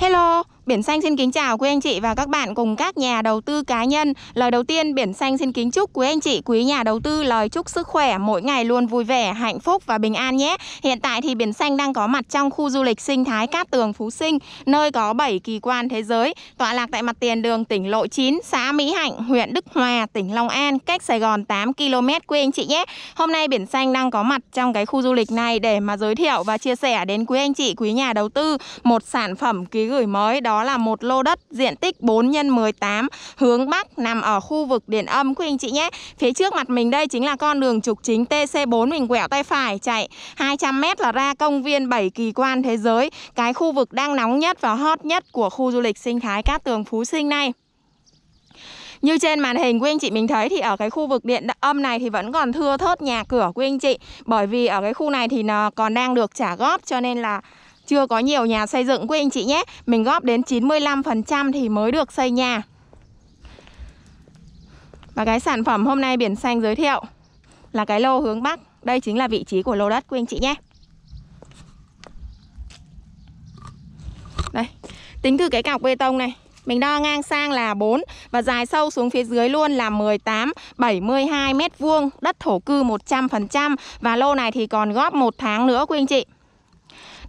Hello Biển Xanh xin kính chào quý anh chị và các bạn cùng các nhà đầu tư cá nhân. Lời đầu tiên, Biển Xanh xin kính chúc quý anh chị, quý nhà đầu tư lời chúc sức khỏe mỗi ngày luôn vui vẻ, hạnh phúc và bình an nhé. Hiện tại thì Biển Xanh đang có mặt trong khu du lịch sinh thái Cát Tường Phú Sinh, nơi có 7 kỳ quan thế giới, tọa lạc tại mặt tiền đường tỉnh Lộ 9, xã Mỹ Hạnh, huyện Đức Hòa, tỉnh Long An, cách Sài Gòn 8 km quý anh chị nhé. Hôm nay Biển Xanh đang có mặt trong cái khu du lịch này để mà giới thiệu và chia sẻ đến quý anh chị, quý nhà đầu tư một sản phẩm ký gửi mới đó đó là một lô đất diện tích 4 x 18 hướng Bắc nằm ở khu vực điện Âm quý anh chị nhé. Phía trước mặt mình đây chính là con đường trục chính TC4 mình quẹo tay phải chạy 200m là ra công viên 7 kỳ quan thế giới, cái khu vực đang nóng nhất và hot nhất của khu du lịch sinh thái Cát Tường Phú Sinh này. Như trên màn hình quý anh chị mình thấy thì ở cái khu vực điện âm này thì vẫn còn thưa thớt nhà cửa quý anh chị Bởi vì ở cái khu này thì nó còn đang được trả góp cho nên là chưa có nhiều nhà xây dựng quý anh chị nhé. Mình góp đến 95% thì mới được xây nhà. Và cái sản phẩm hôm nay biển xanh giới thiệu là cái lô hướng Bắc. Đây chính là vị trí của lô đất quý anh chị nhé. Đây, tính từ cái cọc bê tông này mình đo ngang sang là 4 và dài sâu xuống phía dưới luôn là 18, 72 mét vuông, đất thổ cư 100% và lô này thì còn góp một tháng nữa quý anh chị.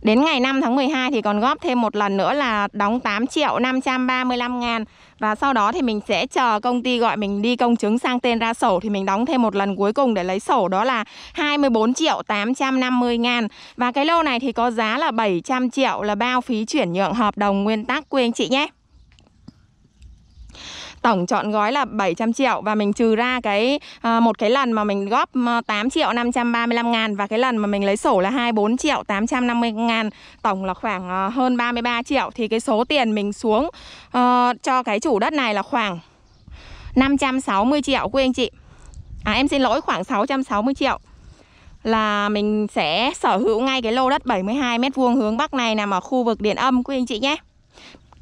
Đến ngày 5 tháng 12 thì còn góp thêm một lần nữa là đóng 8 triệu 535 ngàn Và sau đó thì mình sẽ chờ công ty gọi mình đi công chứng sang tên ra sổ Thì mình đóng thêm một lần cuối cùng để lấy sổ đó là 24 triệu 850 ngàn Và cái lô này thì có giá là 700 triệu là bao phí chuyển nhượng hợp đồng nguyên tắc quý anh chị nhé tổng chọn gói là 700 triệu và mình trừ ra cái à, một cái lần mà mình góp 8 à, triệu 535 ngàn và cái lần mà mình lấy sổ là 24 triệu 850 ngàn tổng là khoảng à, hơn 33 triệu thì cái số tiền mình xuống à, cho cái chủ đất này là khoảng 560 triệu quý anh chị À em xin lỗi khoảng 660 triệu là mình sẽ sở hữu ngay cái lô đất 72 mét vuông hướng Bắc này nằm ở khu vực Điện Âm quý anh chị nhé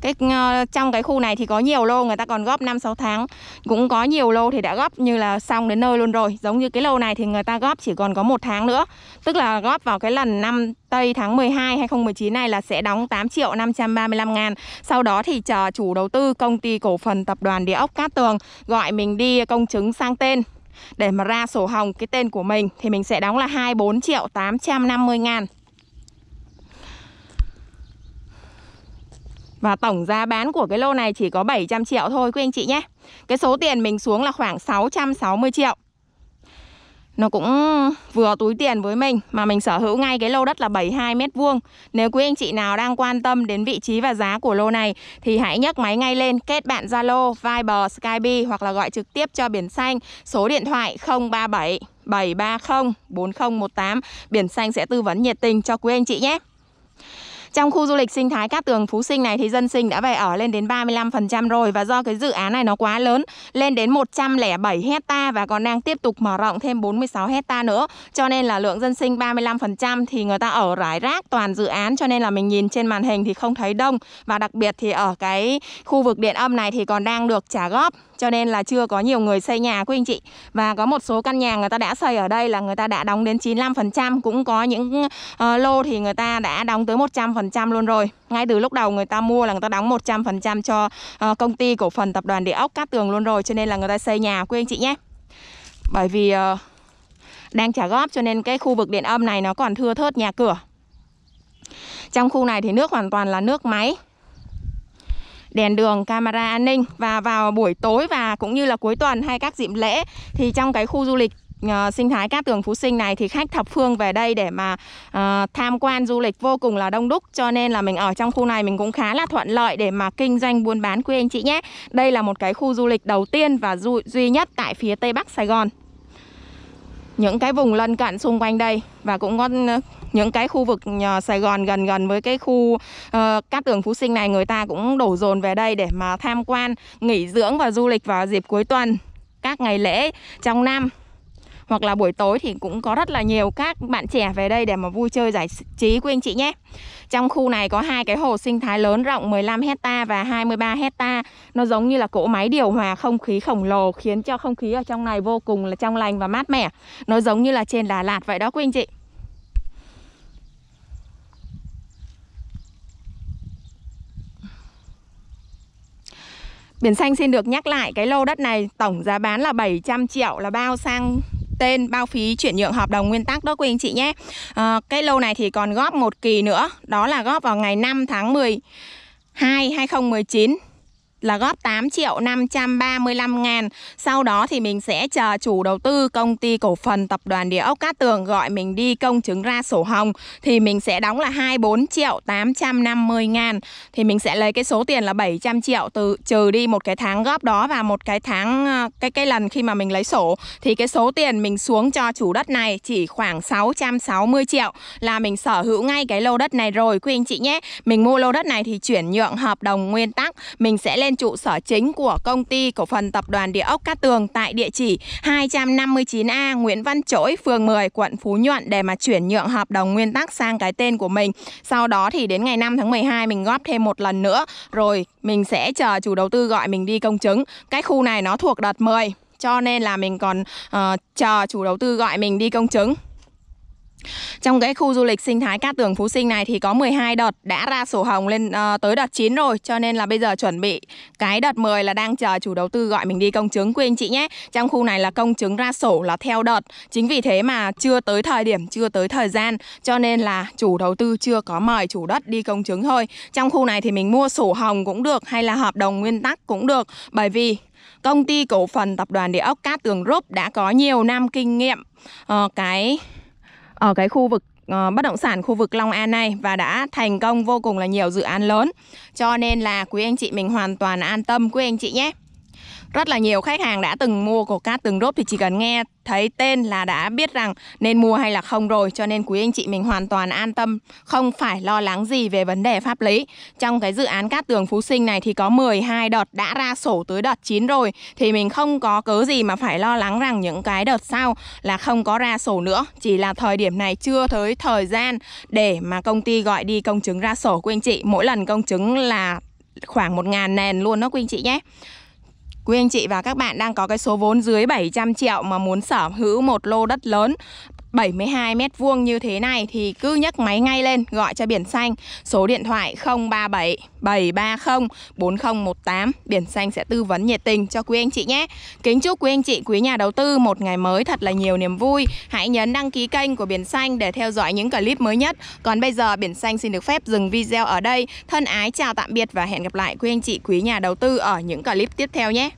cái ờ, trong cái khu này thì có nhiều lô người ta còn góp 5 6 tháng. Cũng có nhiều lô thì đã góp như là xong đến nơi luôn rồi. Giống như cái lô này thì người ta góp chỉ còn có một tháng nữa. Tức là góp vào cái lần năm Tây tháng 12 2019 này là sẽ đóng 8 triệu 535 ngàn Sau đó thì chờ chủ đầu tư công ty cổ phần tập đoàn địa ốc Cát Tường Gọi mình đi công chứng sang tên để mà ra sổ hồng cái tên của mình thì mình sẽ đóng là 24 triệu 850 ngàn Và tổng giá bán của cái lô này chỉ có 700 triệu thôi quý anh chị nhé Cái số tiền mình xuống là khoảng 660 triệu nó cũng vừa túi tiền với mình mà mình sở hữu ngay cái lô đất là 72 mét vuông. Nếu quý anh chị nào đang quan tâm đến vị trí và giá của lô này thì hãy nhấc máy ngay lên kết bạn Zalo, Viber, Skype hoặc là gọi trực tiếp cho biển xanh số điện thoại 037 730 4018. Biển xanh sẽ tư vấn nhiệt tình cho quý anh chị nhé. Trong khu du lịch sinh thái Cát Tường Phú Sinh này thì dân sinh đã về ở lên đến 35% rồi và do cái dự án này nó quá lớn lên đến 107 hecta và còn đang tiếp tục mở rộng thêm 46 hecta nữa. Cho nên là lượng dân sinh 35% thì người ta ở rải rác toàn dự án cho nên là mình nhìn trên màn hình thì không thấy đông và đặc biệt thì ở cái khu vực điện âm này thì còn đang được trả góp cho nên là chưa có nhiều người xây nhà quý anh chị và có một số căn nhà người ta đã xây ở đây là người ta đã đóng đến 95% cũng có những uh, lô thì người ta đã đóng tới 100% luôn rồi ngay từ lúc đầu người ta mua là người ta đóng 100% cho uh, công ty cổ phần tập đoàn địa ốc Cát Tường luôn rồi cho nên là người ta xây nhà quý anh chị nhé bởi vì uh, đang trả góp cho nên cái khu vực điện âm này nó còn thưa thớt nhà cửa trong khu này thì nước hoàn toàn là nước máy đèn đường, camera an ninh và vào buổi tối và cũng như là cuối tuần hay các dịp lễ thì trong cái khu du lịch uh, sinh thái Cát Tường Phú Sinh này thì khách thập phương về đây để mà uh, tham quan du lịch vô cùng là đông đúc cho nên là mình ở trong khu này mình cũng khá là thuận lợi để mà kinh doanh buôn bán quý anh chị nhé. Đây là một cái khu du lịch đầu tiên và du duy nhất tại phía Tây Bắc Sài Gòn những cái vùng lân cận xung quanh đây và cũng có ờ, những cái khu vực ờ, Sài Gòn gần gần với cái khu uh, Cát Tường Phú Sinh này người ta cũng đổ dồn về đây để mà tham quan, nghỉ dưỡng và du lịch vào dịp cuối tuần các ngày lễ trong năm hoặc là buổi tối thì cũng có rất là nhiều các bạn trẻ về đây để mà vui chơi giải trí của anh chị nhé trong khu này có hai cái hồ sinh thái lớn rộng 15 hecta và 23 hecta nó giống như là cỗ máy điều hòa không khí khổng lồ khiến cho không khí ở trong này vô cùng là trong lành và mát mẻ nó giống như là trên Đà Lạt vậy đó quý anh chị Biển xanh xin được nhắc lại cái lô đất này tổng giá bán là 700 triệu là bao sang tên bao phí chuyển nhượng hợp đồng nguyên tắc đó quý anh chị nhé. À, cái lô này thì còn góp một kỳ nữa, đó là góp vào ngày 5 tháng 10 2 2019 là góp 8 triệu 535 ngàn. Sau đó thì mình sẽ chờ chủ đầu tư công ty cổ phần tập đoàn địa ốc Cát Tường gọi mình đi công chứng ra sổ hồng thì mình sẽ đóng là 24 triệu 850 ngàn. Thì mình sẽ lấy cái số tiền là 700 triệu từ trừ đi một cái tháng góp đó và một cái tháng ờ, cái cái lần khi mà mình lấy sổ thì cái số tiền mình xuống cho chủ đất này chỉ khoảng 660 triệu là mình sở hữu ngay cái lô đất này rồi quý anh chị nhé. Mình mua lô đất này thì chuyển nhượng hợp đồng nguyên tắc, mình sẽ lên lên trụ sở chính của công ty cổ phần tập đoàn địa ốc Cát Tường tại địa chỉ 259A Nguyễn Văn Chỗi, phường 10, quận Phú Nhuận để mà chuyển nhượng hợp đồng nguyên tắc sang cái tên của mình. Sau đó thì đến ngày 5 tháng 12 mình góp thêm một lần nữa rồi mình sẽ chờ chủ đầu tư gọi mình đi công chứng. Cái khu này nó thuộc đợt 10 cho nên là mình còn uh, chờ chủ đầu tư gọi mình đi công chứng trong cái khu du lịch sinh thái Cát Tường Phú Sinh này thì có 12 đợt đã ra sổ hồng lên uh, tới đợt 9 rồi cho nên là bây giờ chuẩn bị cái đợt 10 là đang chờ chủ đầu tư gọi mình đi công chứng quý anh chị nhé. Trong khu này là công chứng ra sổ là theo đợt. Chính vì thế mà chưa tới thời điểm, chưa tới thời gian cho nên là chủ đầu tư chưa có mời chủ đất đi công chứng thôi. Trong khu này thì mình mua sổ hồng cũng được hay là hợp đồng nguyên tắc cũng được bởi vì công ty cổ phần tập đoàn địa ốc Cát Tường Group đã có nhiều năm kinh nghiệm uh, cái ở cái khu vực ờ, bất động sản khu vực Long An này và đã thành công vô cùng là nhiều dự án lớn. Cho nên là quý anh chị mình hoàn toàn an tâm quý anh chị nhé rất là nhiều khách hàng đã từng mua cổ cát từng rốt thì chỉ cần nghe thấy tên là đã biết rằng nên mua hay là không rồi cho nên quý anh chị mình hoàn toàn an tâm không phải lo lắng gì về vấn đề pháp lý. Trong cái dự án cát tường Phú Sinh này thì có 12 đợt đã ra sổ tới đợt 9 rồi thì mình không có cớ gì mà phải lo lắng rằng những cái đợt sau là không có ra sổ nữa, chỉ là thời điểm này chưa tới thời gian để mà công ty gọi đi công chứng ra sổ của anh chị. Mỗi lần công chứng là khoảng 1.000 nền luôn đó quý anh chị nhé Quý anh chị và các bạn đang có cái số vốn dưới 700 triệu mà muốn sở hữu một lô đất lớn 72 mét vuông như thế này thì cứ nhấc máy ngay lên gọi cho biển xanh số điện thoại 037 730 4018 biển xanh sẽ tư vấn nhiệt tình cho quý anh chị nhé. Kính chúc quý anh chị quý nhà đầu tư một ngày mới thật là nhiều niềm vui. Hãy nhấn đăng ký kênh của biển xanh để theo dõi những clip mới nhất. Còn bây giờ biển xanh xin được phép dừng video ở đây. Thân ái chào tạm biệt và hẹn gặp lại quý anh chị quý nhà đầu tư ở những clip tiếp theo nhé.